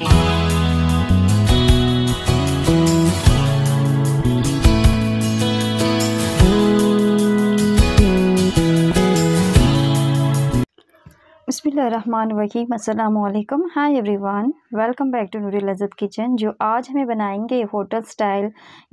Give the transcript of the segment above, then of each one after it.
oh, hi everyone welcome back to Noori Lazzat kitchen जो आज हमें बनाएंगे होटल स्टाइल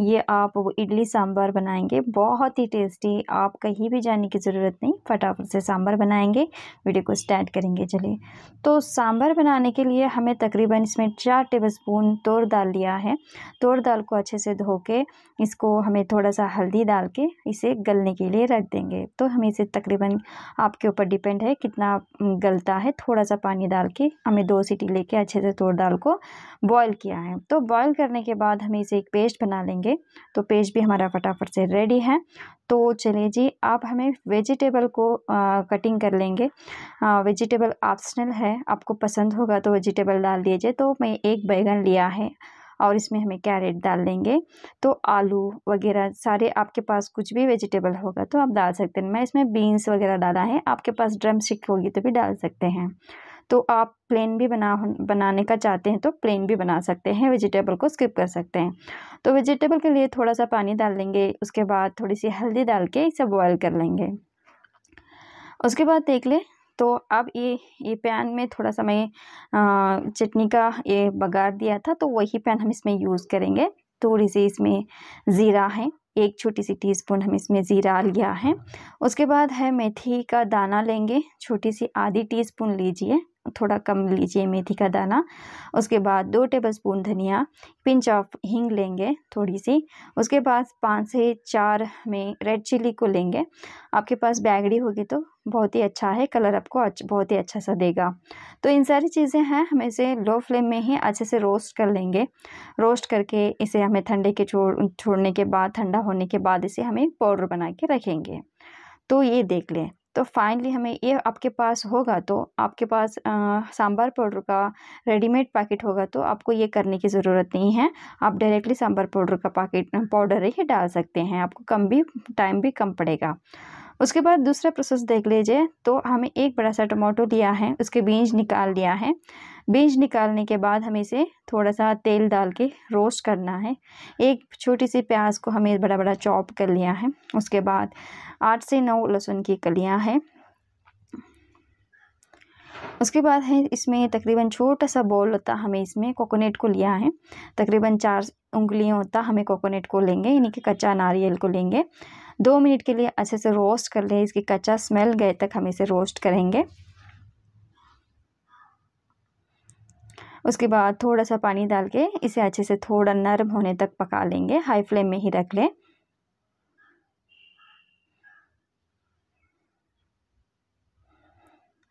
ये आप इडली सांभर बनाएंगे बहुत ही टेस्टी आप कहीं भी जाने की ज़रूरत नहीं फटाफट से सांभर बनाएंगे वीडियो को स्टार्ट करेंगे चलिए तो सांभर बनाने के लिए हमें तकरीबन इसमें चार टेबल स्पून तोड़ दाल लिया है तोड़ दाल को अच्छे से धो के इसको हमें थोड़ा सा हल्दी डाल के इसे गलने के लिए रख देंगे तो हमें इसे तकरीबन आपके ऊपर डिपेंड है कितना गलता होता है थोड़ा सा पानी डाल के हमें दो सीटी लेके अच्छे से तोड़ दाल को बॉईल किया है तो बॉईल करने के बाद हम इसे एक पेस्ट बना लेंगे तो पेस्ट भी हमारा फटाफट से रेडी है तो चलिए जी आप हमें वेजिटेबल को आ, कटिंग कर लेंगे आ, वेजिटेबल ऑप्शनल है आपको पसंद होगा तो वेजिटेबल डाल दीजिए तो मैं एक बैगन लिया है और इसमें हमें कैरेट डाल देंगे तो आलू वगैरह सारे आपके पास कुछ भी वेजिटेबल होगा तो आप डाल सकते हैं मैं इसमें बीन्स वगैरह डाला है आपके पास ड्रम स्टिक होगी तो भी डाल सकते हैं तो आप प्लेन भी बना बनाने का चाहते हैं तो प्लेन भी बना सकते हैं वेजिटेबल को स्किप कर सकते हैं तो वेजिटेबल के लिए थोड़ा सा पानी डाल देंगे उसके बाद थोड़ी सी हल्दी डाल के इसे बॉयल कर लेंगे उसके बाद देख लें तो अब ये ये पैन में थोड़ा सा मैं चटनी का ये बगार दिया था तो वही पैन हम इसमें यूज़ करेंगे थोड़ी सी इसमें ज़ीरा है एक छोटी सी टीस्पून हम इसमें ज़ीरा लिया है उसके बाद है मेथी का दाना लेंगे छोटी सी आधी टीस्पून लीजिए थोड़ा कम लीजिए मेथी का दाना उसके बाद दो टेबल स्पून धनिया पिंच ऑफ हींग लेंगे थोड़ी सी उसके बाद पाँच से चार में रेड चिली को लेंगे आपके पास बैगड़ी होगी तो बहुत ही अच्छा है कलर आपको बहुत ही अच्छा सा देगा तो इन सारी चीज़ें हैं हम इसे लो फ्लेम में ही अच्छे से रोस्ट कर लेंगे रोस्ट करके इसे हमें ठंडे के छोड़ छोड़ने के बाद ठंडा होने के बाद इसे हमें पाउडर बना के रखेंगे तो ये देख लें तो फाइनली हमें ये आपके पास होगा तो आपके पास सांभर पाउडर का रेडीमेड पैकेट होगा तो आपको ये करने की ज़रूरत नहीं है आप डायरेक्टली सांभर पाउडर का पैकेट पाउडर ही डाल सकते हैं आपको कम भी टाइम भी कम पड़ेगा उसके बाद दूसरा प्रोसेस देख लीजिए तो हमें एक बड़ा सा टमाटो लिया है उसके बीज निकाल लिया है बीज निकालने के बाद हमें इसे थोड़ा सा तेल डाल के रोस्ट करना है एक छोटी सी प्याज को हमें बड़ा बड़ा चॉप कर लिया है उसके बाद आठ से नौ लहसुन की कलियाँ हैं उसके बाद है इसमें तकरीबन छोटा सा बॉल होता हमें इसमें कोकोनट को लिया है तकरीबन चार उंगलियों होता हमें कोकोनट को लेंगे यानी कि कच्चा नारियल को लेंगे दो मिनट के लिए अच्छे से रोस्ट कर लें इसकी कच्चा स्मेल गए तक हम इसे रोस्ट करेंगे उसके बाद थोड़ा सा पानी डाल के इसे अच्छे से थोड़ा नरम होने तक पका लेंगे हाई फ्लेम में ही रख लें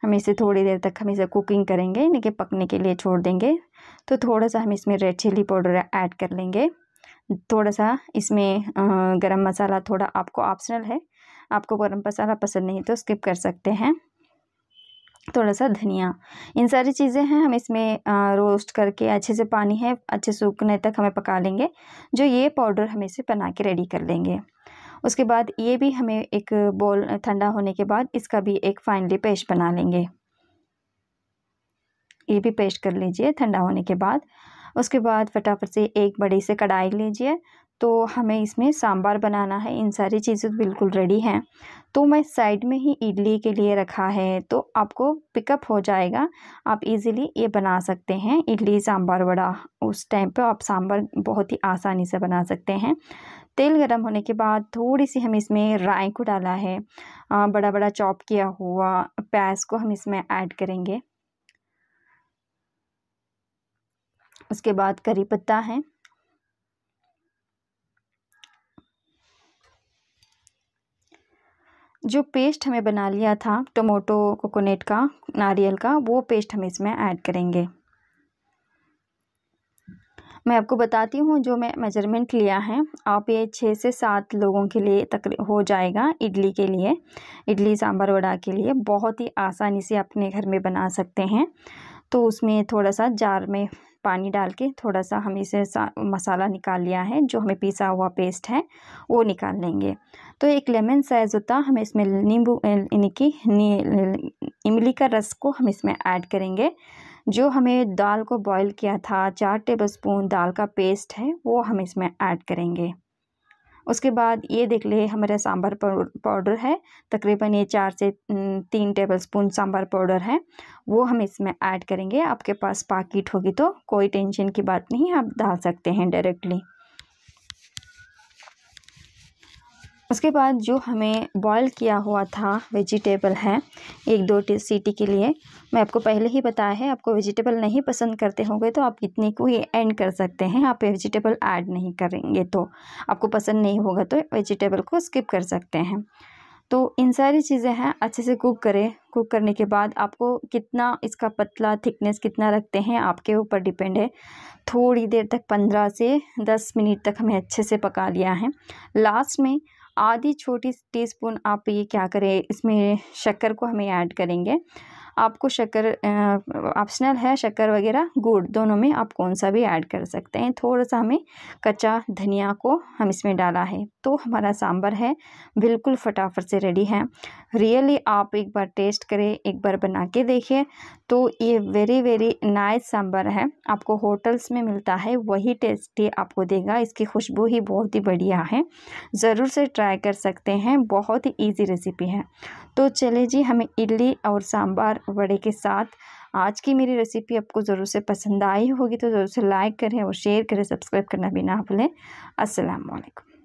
हम इसे थोड़ी देर तक हम इसे कुकिंग करेंगे यानी कि पकने के लिए छोड़ देंगे तो थोड़ा सा हम इसमें रेड चिली पाउडर ऐड कर लेंगे थोड़ा सा इसमें गरम मसाला थोड़ा आपको ऑप्शनल है आपको गरम मसाला पसंद नहीं तो स्किप कर सकते हैं थोड़ा सा धनिया इन सारी चीज़ें हैं हम इसमें रोस्ट करके अच्छे से पानी है अच्छे सूखने तक हमें पका लेंगे जो ये पाउडर हम इसे बना के रेडी कर लेंगे उसके बाद ये भी हमें एक बॉल ठंडा होने के बाद इसका भी एक फाइनली पेस्ट बना लेंगे ये भी पेस्ट कर लीजिए ठंडा होने के बाद उसके बाद फटाफट से एक बड़ी से कढ़ाई लीजिए तो हमें इसमें सांभार बनाना है इन सारी चीज़ें बिल्कुल रेडी हैं तो मैं साइड में ही इडली के लिए रखा है तो आपको पिकअप हो जाएगा आप इजीली ये बना सकते हैं इडली सांभार वड़ा उस टाइम पे आप सांभार बहुत ही आसानी से बना सकते हैं तेल गरम होने के बाद थोड़ी सी हम इसमें राय को डाला है बड़ा बड़ा चॉप किया हुआ प्याज को हम इसमें ऐड करेंगे उसके बाद करी पत्ता है जो पेस्ट हमें बना लिया था टोमेटो कोकोनट का नारियल का वो पेस्ट हम इसमें ऐड करेंगे मैं आपको बताती हूँ जो मैं मेजरमेंट लिया है आप ये छः से सात लोगों के लिए तक हो जाएगा इडली के लिए इडली सांभर वड़ा के लिए बहुत ही आसानी से अपने घर में बना सकते हैं तो उसमें थोड़ा सा जार में पानी डाल के थोड़ा सा हम इसे मसाला निकाल लिया है जो हमें पिसा हुआ पेस्ट है वो निकाल लेंगे तो एक लेमन साइज़ होता हम इसमें नींबू यानी कि इमली का रस को हम इसमें ऐड करेंगे जो हमें दाल को बॉईल किया था चार टेबलस्पून दाल का पेस्ट है वो हम इसमें ऐड करेंगे उसके बाद ये देख ले हमारा सांभर पाउडर है तकरीबन ये चार से तीन टेबल स्पून सांभर पाउडर है वो हम इसमें ऐड करेंगे आपके पास पाकिट होगी तो कोई टेंशन की बात नहीं आप डाल सकते हैं डायरेक्टली उसके बाद जो हमें बॉयल किया हुआ था वेजिटेबल है एक दो सीटी के लिए मैं आपको पहले ही बताया है आपको वेजिटेबल नहीं पसंद करते होंगे तो आप इतने को ही एंड कर सकते हैं आप वेजिटेबल ऐड नहीं करेंगे तो आपको पसंद नहीं होगा तो वेजिटेबल को स्किप कर सकते हैं तो इन सारी चीज़ें हैं अच्छे से कुक करें कुक करने के बाद आपको कितना इसका पतला थिकनेस कितना रखते हैं आपके ऊपर डिपेंड है थोड़ी देर तक पंद्रह से दस मिनट तक हमें अच्छे से पका लिया है लास्ट में आधी छोटी टीस्पून आप ये क्या करें इसमें शक्कर को हमें ऐड करेंगे आपको शक्कर ऑप्शनल है शक्कर वगैरह गुड़ दोनों में आप कौन सा भी ऐड कर सकते हैं थोड़ा सा हमें कच्चा धनिया को हम इसमें डाला है तो हमारा सांभर है बिल्कुल फटाफट से रेडी है रियली आप एक बार टेस्ट करें एक बार बना के देखें तो ये वेरी वेरी नाइस सांभर है आपको होटल्स में मिलता है वही टेस्टी आपको देगा इसकी खुशबू ही बहुत ही बढ़िया है ज़रूर से ट्राई कर सकते हैं बहुत ही ईजी रेसिपी है तो चले जी हमें इडली और सांभर पकौड़े के साथ आज की मेरी रेसिपी आपको ज़रूर से पसंद आई होगी तो ज़रूर से लाइक करें और शेयर करें सब्सक्राइब करना भी ना भूलें असलकम